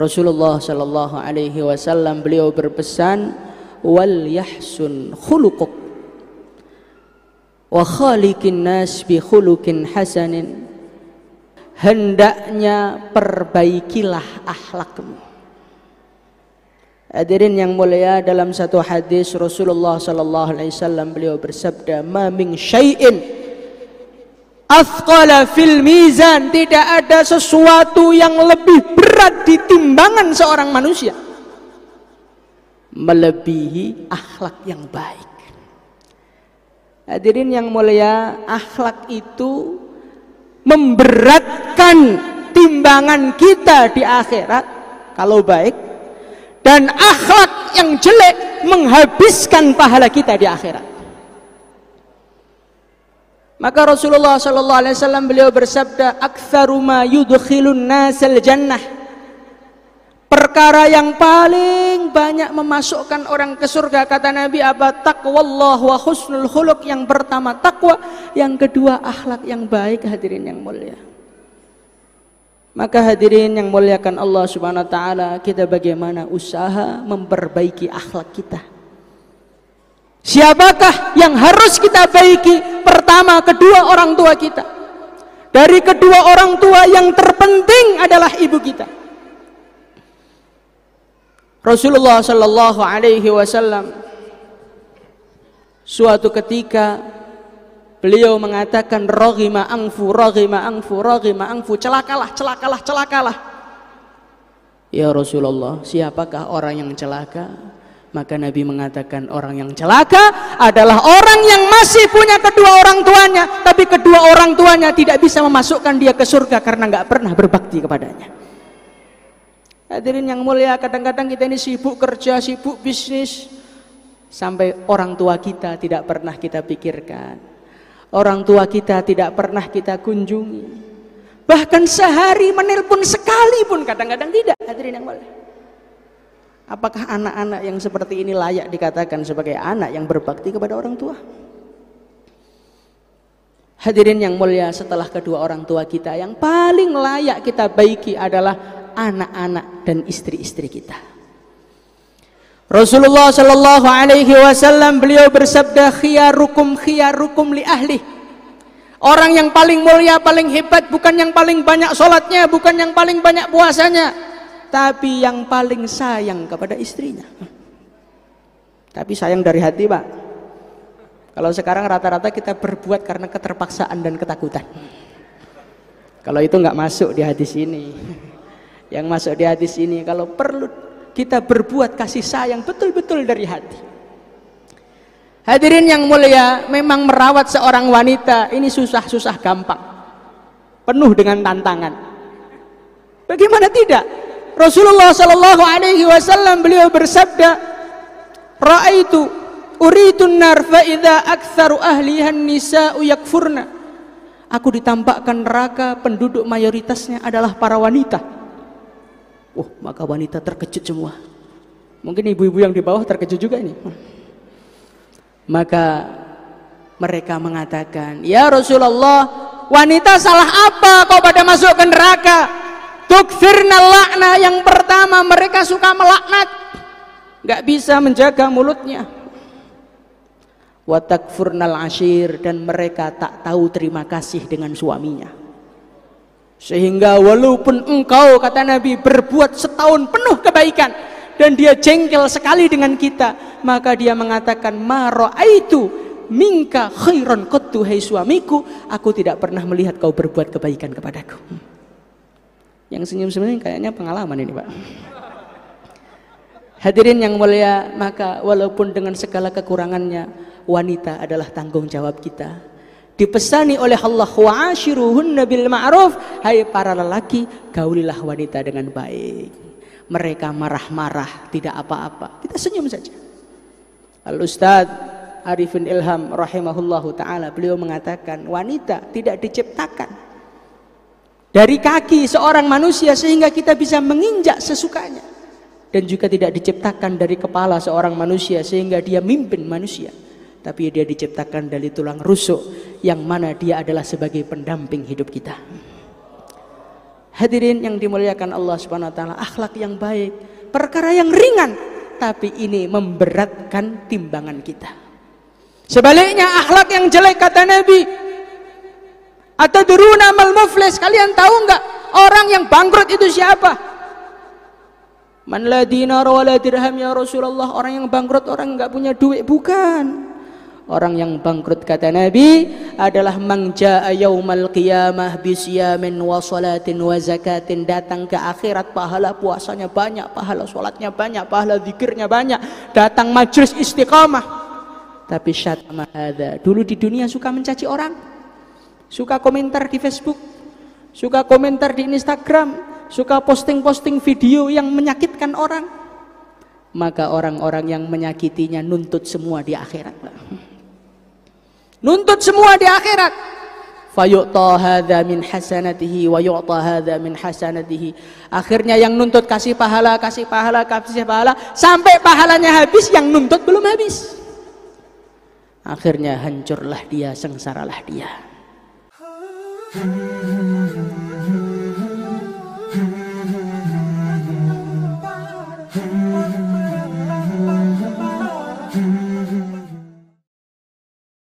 Rasulullah Shallallahu Alaihi Wasallam beliau berpesan wal yahsun khuluquk wa khaliqin nas bi khuluqin hasanin hendaknya perbaikilah akhlakmu Hadirin yang mulia dalam satu hadis Rasulullah sallallahu alaihi wasallam beliau bersabda ma min syai'in Afqala fil mizan Tidak ada sesuatu yang lebih berat di timbangan seorang manusia Melebihi akhlak yang baik Hadirin yang mulia Akhlak itu Memberatkan timbangan kita di akhirat Kalau baik Dan akhlak yang jelek Menghabiskan pahala kita di akhirat maka Rasulullah sallallahu alaihi wasallam beliau bersabda, "Aktsaru ma yudkhilun nasal jannah." Perkara yang paling banyak memasukkan orang ke surga kata Nabi apa? Taqwallah wa husnul khuluq yang pertama takwa, yang kedua akhlak yang baik hadirin yang mulia. Maka hadirin yang muliakan Allah Subhanahu wa taala, kita bagaimana usaha memperbaiki akhlak kita? Siapakah yang harus kita baiki? Pertama, kedua orang tua kita. Dari kedua orang tua yang terpenting adalah ibu kita. Rasulullah Shallallahu Alaihi Wasallam suatu ketika beliau mengatakan rohima angfu rohima angfu rohima angfu celakalah celakalah celakalah ya Rasulullah siapakah orang yang celaka maka Nabi mengatakan orang yang celaka adalah orang yang masih punya kedua orang tuanya, tapi kedua orang tuanya tidak bisa memasukkan dia ke surga karena nggak pernah berbakti kepadanya. Hadirin yang mulia, kadang-kadang kita ini sibuk kerja, sibuk bisnis, sampai orang tua kita tidak pernah kita pikirkan. Orang tua kita tidak pernah kita kunjungi. Bahkan sehari menelpon sekali pun kadang-kadang tidak, hadirin yang mulia. Apakah anak-anak yang seperti ini layak dikatakan sebagai anak yang berbakti kepada orang tua? Hadirin yang mulia, setelah kedua orang tua kita yang paling layak kita baiki adalah anak-anak dan istri-istri kita. Rasulullah Shallallahu Alaihi Wasallam beliau bersabda khiyarukum khiyarukum li ahli orang yang paling mulia paling hebat bukan yang paling banyak sholatnya bukan yang paling banyak puasanya tapi yang paling sayang kepada istrinya. Tapi sayang dari hati, Pak. Kalau sekarang rata-rata kita berbuat karena keterpaksaan dan ketakutan. Kalau itu nggak masuk di hadis ini, Yang masuk di hadis ini, kalau perlu kita berbuat kasih sayang betul-betul dari hati. Hadirin yang mulia, memang merawat seorang wanita ini susah-susah gampang. Penuh dengan tantangan. Bagaimana tidak? Rasulullah Shallallahu Alaihi Wasallam beliau bersabda, Ra'aitu uritun nar fa idza aktsaru ahlihan nisa'u yakfurna. Aku ditampakkan neraka penduduk mayoritasnya adalah para wanita. Wah, oh, maka wanita terkejut semua. Mungkin ibu-ibu yang di bawah terkejut juga ini. Maka mereka mengatakan, "Ya Rasulullah, wanita salah apa kau pada masuk ke neraka?" tukfirna lakna yang pertama mereka suka melaknat nggak bisa menjaga mulutnya watakfurna ashir dan mereka tak tahu terima kasih dengan suaminya sehingga walaupun engkau kata Nabi berbuat setahun penuh kebaikan dan dia jengkel sekali dengan kita maka dia mengatakan maro itu mingka khairon kotu hai suamiku aku tidak pernah melihat kau berbuat kebaikan kepadaku yang senyum-senyum kayaknya pengalaman ini Pak. Hadirin yang mulia, maka walaupun dengan segala kekurangannya, wanita adalah tanggung jawab kita. Dipesani oleh Allah wa'ashiruhunna Nabil ma'ruf, hai para lelaki, gaulilah wanita dengan baik. Mereka marah-marah, tidak apa-apa. Kita senyum saja. Al-Ustaz Arifin Ilham rahimahullahu taala beliau mengatakan wanita tidak diciptakan dari kaki seorang manusia sehingga kita bisa menginjak sesukanya dan juga tidak diciptakan dari kepala seorang manusia sehingga dia mimpin manusia tapi dia diciptakan dari tulang rusuk yang mana dia adalah sebagai pendamping hidup kita hadirin yang dimuliakan Allah Subhanahu wa taala akhlak yang baik perkara yang ringan tapi ini memberatkan timbangan kita Sebaliknya akhlak yang jelek kata Nabi atau duruna muflis kalian tahu nggak orang yang bangkrut itu siapa man la dinar wa la dirham ya Rasulullah orang yang bangkrut orang nggak punya duit bukan orang yang bangkrut kata Nabi adalah mangja yaumal qiyamah bisyamin wa salatin wa zakatin datang ke akhirat pahala puasanya banyak pahala salatnya banyak pahala zikirnya banyak datang majelis istiqamah tapi syatama hadza dulu di dunia suka mencaci orang suka komentar di Facebook suka komentar di Instagram, suka posting-posting video yang menyakitkan orang, maka orang-orang yang menyakitinya nuntut semua di akhirat. Nuntut semua di akhirat. Fayu'ta hadha hasanatihi wa yu'ta hasanatihi. Akhirnya yang nuntut kasih pahala, kasih pahala, kasih pahala sampai pahalanya habis yang nuntut belum habis. Akhirnya hancurlah dia, sengsaralah dia. Hmm.